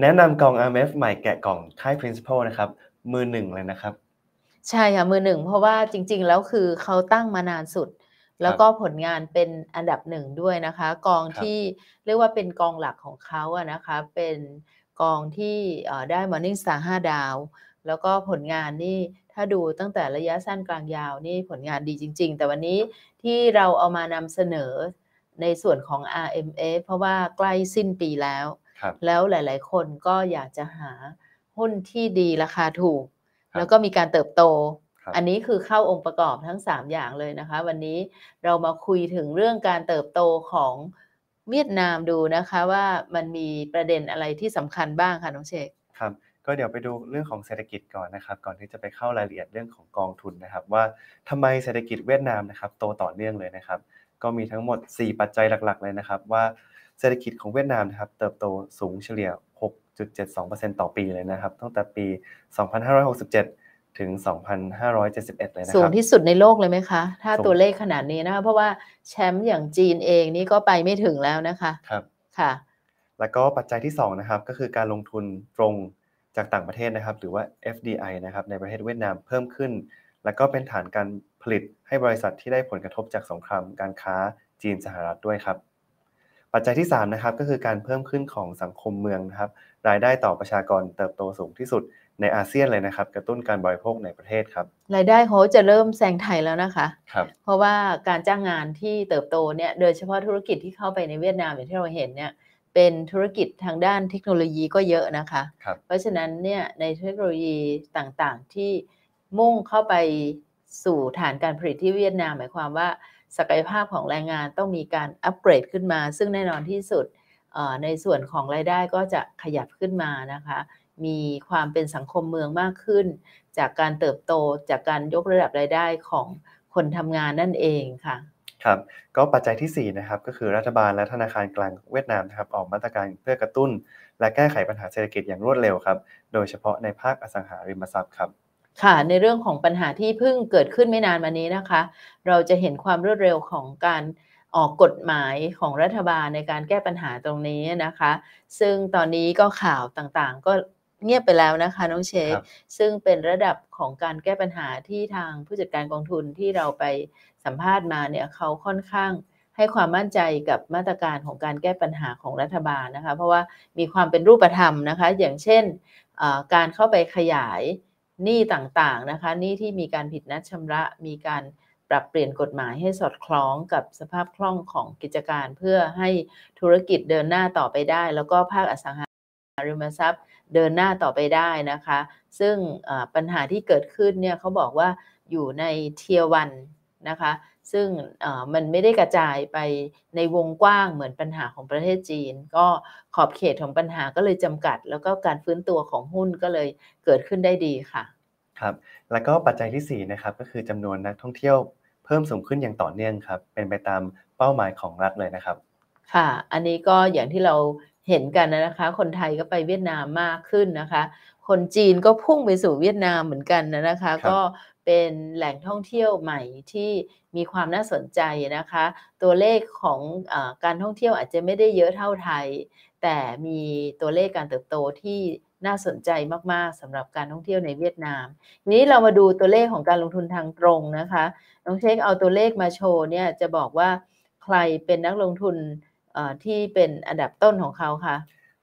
แนะนำกอง RMF ใหม่แกะกล่องค่าย Principal นะครับ มือหนึ่งเลยนะครับ ใช่ค่ะมือหนึ่งเพราะว่าจริง ๆ แล้วคือเขาตั้งมานานสุด แล้วก็ผลงานเป็นอันดับหนึ่งด้วยนะคะ กองที่เรียกว่าเป็นกองหลักของเขาอะนะคะเป็นกองที่ได้ Morning Star 5ดาว แล้วก็ผลงานนี่ถ้าดูตั้งแต่ระยะสั้นกลางยาวนี่ผลงานดีจริง ๆ แต่วันนี้ที่เราเอามานำเสนอในส่วนของ RMF เพราะว่าใกล้สิ้นปีแล้วแล้วหลาย ๆ คนก็อยากจะหาหุ้นที่ดีราคาถูก แล้วก็มีการเติบโต อันนี้คือเข้าองค์ประกอบทั้ง 3 อย่างเลยนะคะ วันนี้เรามาคุยถึงเรื่องการเติบโตของเวียดนามดูนะคะว่ามันมีประเด็นอะไรที่สำคัญบ้างค่ะน้องเชคครับก็เดี๋ยวไปดูเรื่องของเศรษฐกิจก่อนนะครับ ก่อนที่จะไปเข้ารายละเอียดเรื่องของกองทุนนะครับ ว่าทำไมเศรษฐกิจเวียดนามนะครับ โตต่อเนื่องเลยนะครับ ก็มีทั้งหมด4ปัจจัยหลัก ๆ เลยนะครับว่าเศรษฐกิจของเวียดนามนะครับเติบโตสูงเฉลี่ย 6.72%ต่อปีเลยนะครับตั้งแต่ปี 2567 ถึง 2571 เลยนะครับ สูงที่สุดในโลกเลยไหมคะ ถ้าตัวเลขขนาดนี้นะคะเพราะว่าแชมป์อย่างจีนเองนี่ก็ไปไม่ถึงแล้วนะคะครับ ค่ะ แล้วก็ปัจจัยที่2นะครับก็คือการลงทุนตรงจากต่างประเทศนะครับ หรือว่า FDI นะครับในประเทศเวียดนามเพิ่มขึ้น แล้วก็เป็นฐานการผลิตให้บริษัทที่ได้ผลกระทบจากสงครามการค้าจีนสหรัฐด้วยครับปัจจัยที่3นะครับก็คือการเพิ่มขึ้นของสังคมเมืองนะครับ รายได้ต่อประชากรเติบโตสูงที่สุดในอาเซียนเลยนะครับ กระตุ้นการบริโภคในประเทศครับ รายได้เขาจะเริ่มแซงไทยแล้วนะคะครับเพราะว่าการจ้างงานที่เติบโตเนี่ยโดยเฉพาะธุรกิจที่เข้าไปในเวียดนาม อย่างที่เราเห็นเนี่ยเป็นธุรกิจทางด้านเทคโนโลยีก็เยอะนะคะครับเพราะฉะนั้นเนี่ยในเทคโนโลยีต่างๆ ที่มุ่งเข้าไปสู่ฐานการผลิตที่เวียดนามหมายความว่าศักยภาพของแรงงานต้องมีการอัปเกรดขึ้นมา ซึ่งแน่นอนที่สุดในส่วนของรายได้ก็จะขยับขึ้นมานะคะมีความเป็นสังคมเมืองมากขึ้น จากการเติบโตจากการยกระดับรายได้ของคนทำงานนั่นเองค่ะครับก็ปัจจัยที่ 4 นะครับก็คือรัฐบาลและธนาคารกลางเวียดนามนะครับออกมาตรการเพื่อกระตุ้น และแก้ไขปัญหาเศรษฐกิจอย่างรวดเร็วครับโดยเฉพาะในภาคอสังหาริมทรัพย์ครับค่ะในเรื่องของปัญหาที่เพิ่งเกิดขึ้นไม่นานมานี้นะคะ เราจะเห็นความรวดเร็วของการออกกฎหมายของรัฐบาลในการแก้ปัญหาตรงนี้นะคะ ซึ่งตอนนี้ก็ข่าวต่างๆก็เงียบไปแล้วนะคะ น้องเชคซึ่งเป็นระดับของการแก้ปัญหาที่ทางผู้จัดการกองทุนที่เราไปสัมภาษณ์มาเนี่ยเขาค่อนข้างให้ความมั่นใจกับมาตรการของการแก้ปัญหาของรัฐบาลนะคะเพราะว่ามีความเป็นรูปธรรมนะคะอย่างเช่นการเข้าไปขยายหนี้ต่างๆนะคะหนี้ที่มีการผิดนัดชำระมีการปรับเปลี่ยนกฎหมายให้สอดคล้องกับสภาพคล่องของกิจการ เพื่อให้ธุรกิจเดินหน้าต่อไปได้ แล้วก็ภาคอสังหาริมทรัพย์เดินหน้าต่อไปได้นะคะ ซึ่งปัญหาที่เกิดขึ้นเนี่ยเขาบอกว่าอยู่ในเทียวันนะคะซึ่งมันไม่ได้กระจายไปในวงกว้างเหมือนปัญหาของประเทศจีน ก็ขอบเขตของปัญหาก็เลยจำกัด แล้วก็การฟื้นตัวของหุ้นก็เลยเกิดขึ้นได้ดีค่ะครับ แล้วก็ปัจจัยที่ 4 นะครับก็คือจำนวนนักท่องเที่ยวเพิ่มสูงขึ้นอย่างต่อเนื่องครับเป็นไปตามเป้าหมายของรัฐเลยนะครับ ค่ะ อันนี้ก็อย่างที่เราเห็นกันนะคะ คนไทยก็ไปเวียดนามมากขึ้นนะคะ คนจีนก็พุ่งไปสู่เวียดนามเหมือนกันนะคะ ก็เป็นแหล่งท่องเที่ยวใหม่ที่มีความน่าสนใจนะคะ ตัวเลขของอการท่องเที่ยวอาจจะไม่ได้เยอะเท่าไทย แต่มีตัวเลขการเติบโตที่น่าสนใจมากๆสำหรับการท่องเที่ยวในเวียดนาม นี้เรามาดูตัวเลขของการลงทุนทางตรงนะคะ น้องเช็คเอาตัวเลขมาโชว์เนี่ยจะบอกว่าใครเป็นนักลงทุนที่เป็นอันดับต้นของเขาคะ่ะ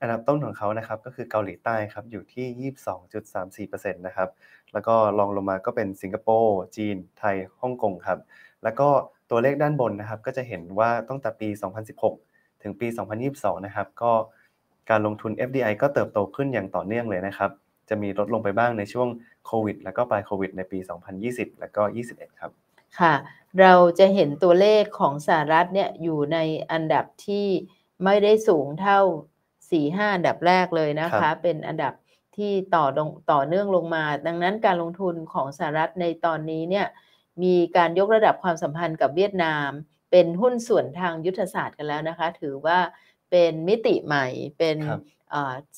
อันดับต้นของเขานะครับก็คือเกาหลีใต้ครับ อยู่ที่ 22.34%นะครับ แล้วก็รองลงมาก็เป็นสิงคโปร์ จีน ไทยฮ่องกงครับ แล้วก็ตัวเลขด้านบนนะครับก็จะเห็นว่าตั้งแต่ปี 2016 ถึงปี 2022นะครับก็การลงทุน FDI ก็เติบโตขึ้นอย่างต่อเนื่องเลยนะครับ จะมีลดลงไปบ้างในช่วงโควิดแล้วก็ปลายโควิด ในปี 2020 แล้วก็ 21 ครับค่ะ เราจะเห็นตัวเลขของสหรัฐเนี่ยอยู่ในอันดับที่ไม่ได้สูงเท่าสี่ห้าอันดับแรกเลยนะคะเป็นอันดับที่ต่อต่อเนื่องลงมา ดังนั้นการลงทุนของสหรัฐในตอนนี้เนี่ยมีการยกระดับความสัมพันธ์กับเวียดนาม เป็นหุ้นส่วนทางยุทธศาสตร์กันแล้วนะคะถือว่าเป็นมิติใหม่เป็น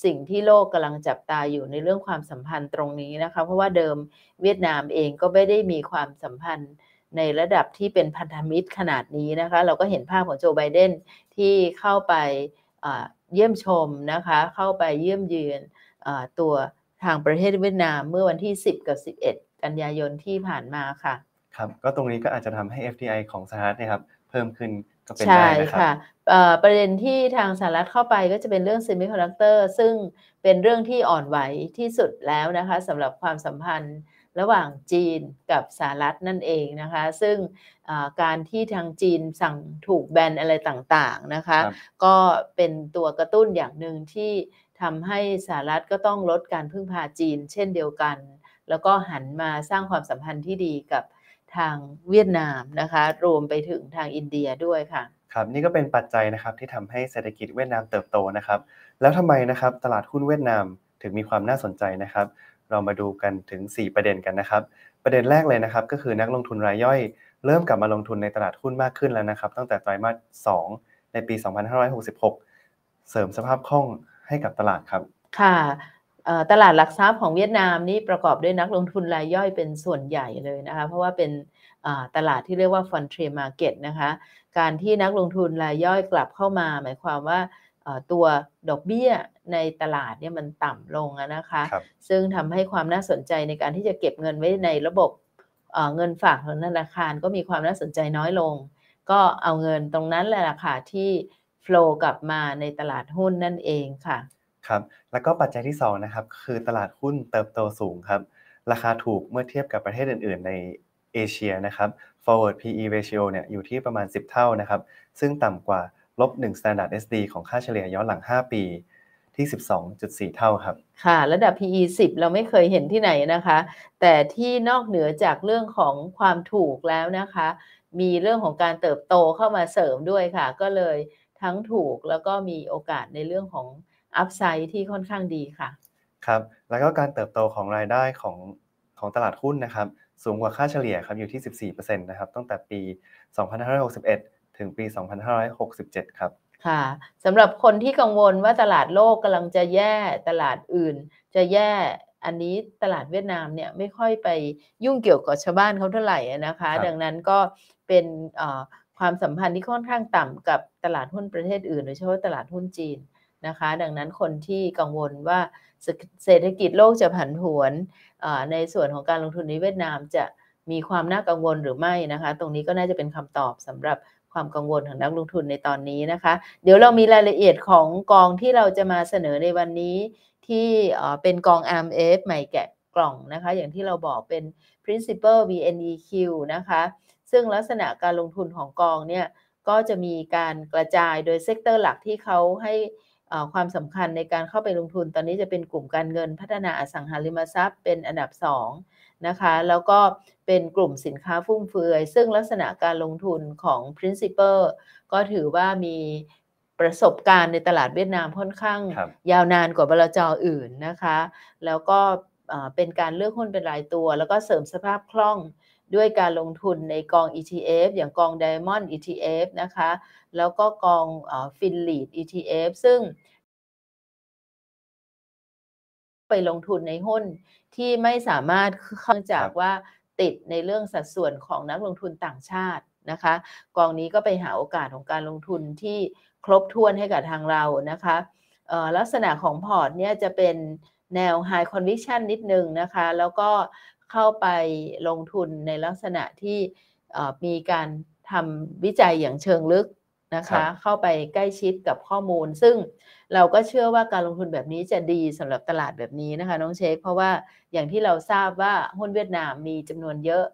สิ่งที่โลกกำลังจับตาอยู่ในเรื่องความสัมพันธ์ตรงนี้นะคะเพราะว่าเดิมเวียดนามเองก็ไม่ได้มีความสัมพันธ์ในระดับที่เป็นพันธมิตรขนาดนี้นะคะเราก็เห็นภาพของโจไบเดนที่เข้าไปเยี่ยมชมนะคะเข้าไปเยี่ยมเยือนตัวทางประเทศเวียดนามเมื่อวันที่ 10 กับ 11 กันยายนที่ผ่านมาค่ะครับก็ตรงนี้ก็อาจจะทำให้ FDI ของสหรัฐนะครับเพิ่มขึ้นก็เป็นได้นะครับใช่ค่ะประเด็นที่ทางสหรัฐเข้าไปก็จะเป็นเรื่องซมิคอนดักเตอร์ซึ่งเป็นเรื่องที่อ่อนไหวที่สุดแล้วนะคะสำหรับความสัมพันธ์ระหว่างจีนกับสหรัฐนั่นเองนะคะ ซึ่งการที่ทางจีนสั่งถูกแบนอะไรต่างๆนะคะ ก็เป็นตัวกระตุ้นอย่างหนึ่งที่ทำให้สหรัฐก็ต้องลดการพึ่งพาจีน เช่นเดียวกัน แล้วก็หันมาสร้างความสัมพันธ์ที่ดีกับทางเวียดนามนะคะ รวมไปถึงทางอินเดียด้วยค่ะ ครับนี่ก็เป็นปัจจัยนะครับที่ทำให้เศรษฐกิจเวียดนามเติบโตนะครับ แล้วทำไมนะครับ ตลาดหุ้นเวียดนามถึงมีความน่าสนใจนะครับเรามาดูกันถึง 4 ประเด็นกันนะครับ ประเด็นแรกเลยนะครับ ก็คือนักลงทุนรายย่อย เริ่มกลับมาลงทุนในตลาดหุ้นมากขึ้นแล้วนะครับ ตั้งแต่ไตรมาส2ในปี 2566 เสริมสภาพคล่องให้กับตลาดครับ ค่ะ ตลาดหลักทรัพย์ของเวียดนามนี่ประกอบด้วยนักลงทุนรายย่อยเป็นส่วนใหญ่เลยนะคะเพราะว่าเป็นตลาดที่เรียกว่าฟอนเทรมาร์เก็ตนะคะการที่นักลงทุนรายย่อยกลับเข้ามา หมายความว่าตัวดอกเบี้ยในตลาดเนี่ยมันต่ำลงนะคะ ซึ่งทำให้ความน่าสนใจในการที่จะเก็บเงินไว้ในระบบเงินฝากของธนาคาร ก็มีความน่าสนใจน้อยลง ก็เอาเงินตรงนั้นแหละค่ะที่ฟลอกลับมาในตลาดหุ้นนั่นเองค่ะ ครับ แล้วก็ปัจจัยที่ 2 นะครับ คือตลาดหุ้นเติบโตสูงครับ ราคาถูกเมื่อเทียบกับประเทศอื่นๆในเอเชียนะครับ forward PE ratio เนี่ยอยู่ที่ประมาณ 10 เท่านะครับ ซึ่งต่ำกว่าลบ1 Standard SD ของค่าเฉลี่ยย้อนหลัง 5 ปีที่ 12.4 เท่าครับค่ะระดับ PE 10เราไม่เคยเห็นที่ไหนนะคะ แต่ที่นอกเหนือจากเรื่องของความถูกแล้วนะคะ มีเรื่องของการเติบโตเข้ามาเสริมด้วยค่ะ ก็เลยทั้งถูกแล้วก็มีโอกาสในเรื่องของอัพไซด์ที่ค่อนข้างดีค่ะครับแล้วก็การเติบโตของรายได้ของของตลาดหุ้นนะครับสูงกว่าค่าเฉลี่ยครับอยู่ที่ 14%นะครับตั้งแต่ปี 2561ถึงปี 2567 ครับ ค่ะสำหรับคนที่กังวลว่าตลาดโลกกำลังจะแย่ตลาดอื่น จะแย่ อันนี้ตลาดเวียดนามเนี่ยไม่ค่อยไปยุ่งเกี่ยวกับชาวบ้านเขาเท่าไหร่นะคะ ดังนั้นก็เป็นความสัมพันธ์ที่ค่อนข้างต่ำกับตลาดหุ้นประเทศอื่นโดยเฉพาะตลาดหุ้นจีนนะคะ ดังนั้นคนที่กังวลว่าเศรษฐกิจโลกจะผันผวนในส่วนของการลงทุนในเวียดนามจะมีความน่ากังวลหรือไม่นะคะ ตรงนี้ก็น่าจะเป็นคำตอบสำหรับความกังวลของนักลงทุนในตอนนี้ นะคะ เดี๋ยวเรามีรายละเอียดของกองที่เราจะมาเสนอในวันนี้ที่เป็นกอง RMF ใหม่แกะกล่องนะคะ อย่างที่เราบอกเป็น principal VNEQ นะคะ ซึ่งลักษณะการลงทุนของกองเนี่ยก็จะมีการกระจายโดยเซกเตอร์หลักที่เขาให้ความสำคัญในการเข้าไปลงทุนตอนนี้จะเป็นกลุ่มการเงินพัฒนาอสังหาริมทรัพย์เป็นอันดับ2นะคะแล้วก็เป็นกลุ่มสินค้าฟุ่มเฟือย ซึ่งลักษณะการลงทุนของ principal ก็ถือว่ามีประสบการณ์ในตลาดเวียดนามค่อนข้าง ยาวนานกว่าบลจออื่นนะคะ แล้วก็เป็นการเลือกหุ้นเป็นรายตัว แล้วก็เสริมสภาพคล่องด้วยการลงทุนในกอง ETF อย่างกอง Diamond ETF นะคะแล้วก็กองฟินลีด ETF ซึ่งไปลงทุนในหุ้นที่ไม่สามารถเข้าจากว่าติดในเรื่องสัดส่วนของนักลงทุนต่างชาตินะคะ กองนี้ก็ไปหาโอกาสของการลงทุนที่ครบถ้วนให้กับทางเรานะคะ ลักษณะของพอร์ตเนี่ยจะเป็นแนว high conviction นิดนึงนะคะ แล้วก็เข้าไปลงทุนในลักษณะที่มีการทำวิจัยอย่างเชิงลึกนะคะเข้าไปใกล้ชิดกับข้อมูล ซึ่งเราก็เชื่อว่าการลงทุนแบบนี้จะดีสำหรับตลาดแบบนี้นะคะ น้องเชคเพราะว่าอย่างที่เราทราบว่าหุ้นเวียดนามมีจำนวนเยอะ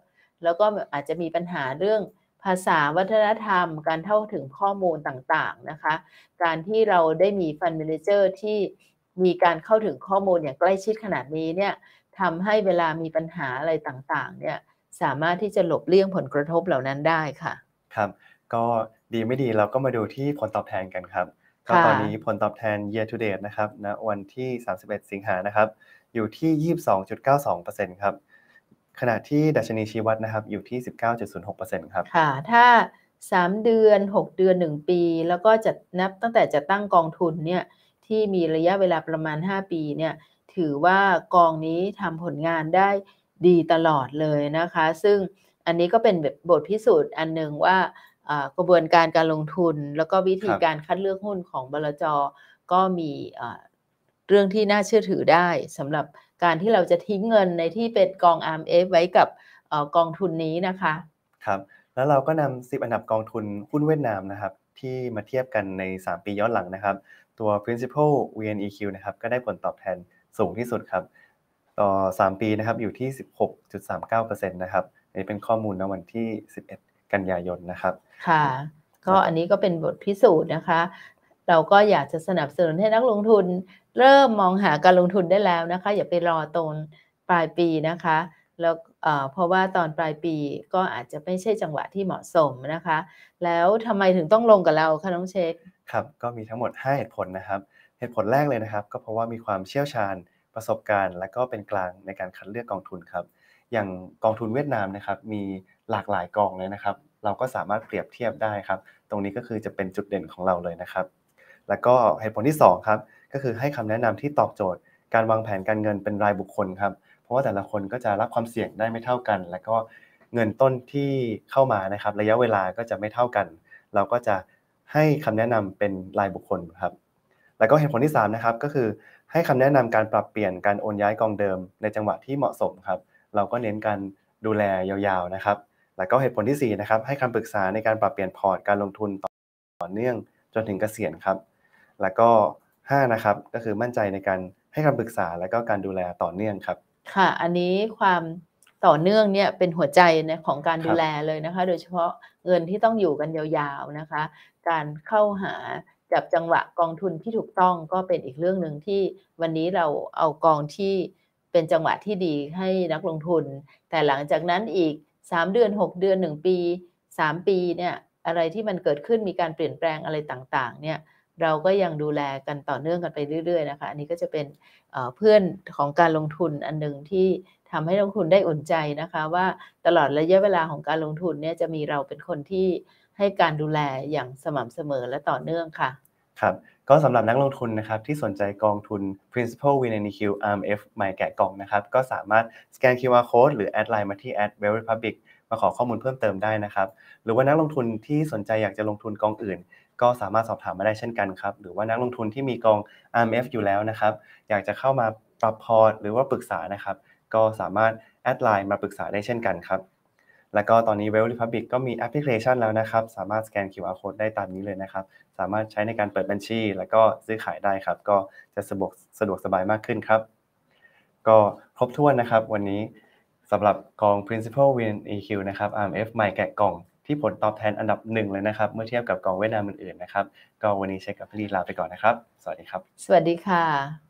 แล้วก็อาจจะมีปัญหาเรื่องภาษาวัฒนธรรม การเท่าถึงข้อมูลต่างๆนะคะ การที่เราได้มีฟันเมนเจอร์ที่มีการเข้าถึงข้อมูลอย่างใกล้ชิดขนาดนี้เนี่ยทำให้เวลามีปัญหาอะไรต่างๆเนี่ยสามารถที่จะหลบเลี่ยงผลกระทบเหล่านั้นได้ค่ะครับก็ดีไม่ดีเราก็มาดูที่ผลตอบแทนกันครับก็ตอนนี้ผลตอบแทน year to date นะครับณนะวันที่ 31 สิงหานะครับ อยู่ที่ 22.92%ครับขณะที่ดัชนีชีวัดนะครับอยู่ที่ 19.06%ครับค่ะถ้า 3 เดือน 6 เดือน 1 ปี แล้วก็จะนับตั้งแต่จะตั้งกองทุนเนี่ยที่มีระยะเวลาประมาณ 5 ปีเนี่ยถือว่ากองนี้ทำผลงานได้ดีตลอดเลยนะคะ ซึ่งอันนี้ก็เป็นแบบบทพิสูจน์ อันหนึ่งว่ากระบวนการการลงทุน แล้วก็วิธีการคัดเลือกหุ้นของบลจก็มีเรื่องที่น่าเชื่อถือได้สำหรับการที่เราจะทิ้งเงินในที่เป็นกอง RMF ไว้กับกองทุนนี้นะคะครับแล้วเราก็นำสิบอันดับกองทุนหุ้นเวียดนามนะครับ ที่มาเทียบกันใน 3 ปีย้อนหลังนะครับ ตัว principal VNEQ นะครับก็ได้ผลตอบแทนสูงที่สุดครับต่อ 3 ปีนะครับอยู่ที่ 16.39%นะครับนี่เป็นข้อมูลในวันที่ 11กันยายน นะครับ ค่ะก็อันนี้ก็เป็นบทพิสูจน์นะคะ เราก็อยากจะสนับสนุนให้นักลงทุน เริ่มมองหาการลงทุนได้แล้วนะคะอย่าไปรอตนปลายปีนะคะแล้วเพราะว่าตอนปลายปีก็อาจจะไม่ใช่จังหวะที่เหมาะสมนะคะ แล้วทำไมถึงต้องลงกับเราคะน้องเชคครับก็มีทั้งหมด 5 เหตุผลนะครับ เหตุผลแรกเลยนะครับ ก็เพราะว่ามีความเชี่ยวชาญประสบการณ์ และก็เป็นกลางในการคัดเลือกกองทุนครับ อย่างกองทุนเวียดนามนะครับมีหลากหลายกองเลยนะครับ เราก็สามารถเปรียบเทียบได้ครับ ตรงนี้ก็คือจะเป็นจุดเด่นของเราเลยนะครับ แล้วก็เหตุผลที่2ครับก็คือให้คำแนะนำที่ตอบโจทย์ การวางแผนการเงินเป็นรายบุคคลครับเพราะว่าแต่ละคนก็จะรับความเสี่ยงได้ไม่เท่ากัน แล้วก็เงินต้นที่เข้ามานะครับ ระยะเวลาก็จะไม่เท่ากัน เราก็จะให้คำแนะนำเป็นรายบุคคลครับ แล้วก็เหตุผลที่ 3 นะครับ ก็คือให้คำแนะนำการปรับเปลี่ยนการโอนย้ายกองเดิม ในจังหวะที่เหมาะสมครับ เราก็เน้นการดูแลยาวๆนะครับแล้วก็เหตุผลที่ 4 นะครับ ให้คำปรึกษาในการปรับเปลี่ยนพอร์ตการลงทุนต่อเนื่องจนถึงเกษียณครับ แล้วก็5นะครับก็คือมั่นใจในการให้คำปรึกษาและก็การดูแลต่อเนื่องครับค่ะอันนี้ความต่อเนื่องเนี่ยเป็นหัวใจนะของการดูแลเลยนะคะโดยเฉพาะเงินที่ต้องอยู่กันยาวๆนะคะ การเข้าหาจับจังหวะกองทุนที่ถูกต้องก็เป็นอีกเรื่องหนึ่งที่วันนี้เราเอากองที่เป็นจังหวะที่ดีให้นักลงทุน แต่หลังจากนั้นอีกสามเดือนหกเดือนหนึ่งปีสามปีเนี่ยอะไรที่มันเกิดขึ้นมีการเปลี่ยนแปลงอะไรต่าง ๆ เนี่ยเราก็ยังดูแลกันต่อเนื่องกันไปเรื่อย ๆนะคะอันนี้ก็จะเป็นเพื่อนของการลงทุนอันหนึ่งที่ทำให้ลงทุนได้อุ่นใจนะคะ ว่าตลอดระยะเวลาของการลงทุนเนี่ยจะมีเราเป็นคนที่ให้การดูแลอย่างสม่ำเสมอและต่อเนื่องค่ะครับก็สำหรับนักลงทุนนะครับที่สนใจกองทุน Principal WinNQ i RMF ใหม่แกะกล่องนะครับก็สามารถสแกน QR Code หรือแอดไลน์มาที่ a d w e ว l Republic มาขอข้อมูลเพิ่มเติมได้นะครับ หรือว่านักลงทุนที่สนใจอยากจะลงทุนกองอื่น ก็สามารถสอบถามมาได้เช่นกันครับ หรือว่านักลงทุนที่มีกอง RMF อยู่แล้วนะครับอยากจะเข้ามาปรับพอร์ตหรือว่าปรึกษานะครับ ก็สามารถแอดไลน์มาปรึกษาได้เช่นกันครับแล้วก็ตอนนี้เวลลิพับบิกก็มีแอปพลิเคชันแล้วนะครับ สามารถสแกน QR Code ได้ตามนี้เลยนะครับ สามารถใช้ในการเปิดบัญชี แล้วก็ซื้อขายได้ครับ ก็จะสะดวกสะดวกสบายมากขึ้นครับ ก็ครบถ้วนนะครับ วันนี้สำหรับกอง principal win EQ นะครับ RMF ใหม่แกะกล่องที่ผลตอบแทนอันดับหนึ่งเลยนะครับ เมื่อเทียบกับกองเวียดนามอื่นๆนะครับ ก็วันนี้เช็คกับพี่ลีลาไปก่อนนะครับสวัสดีครับ สวัสดีค่ะ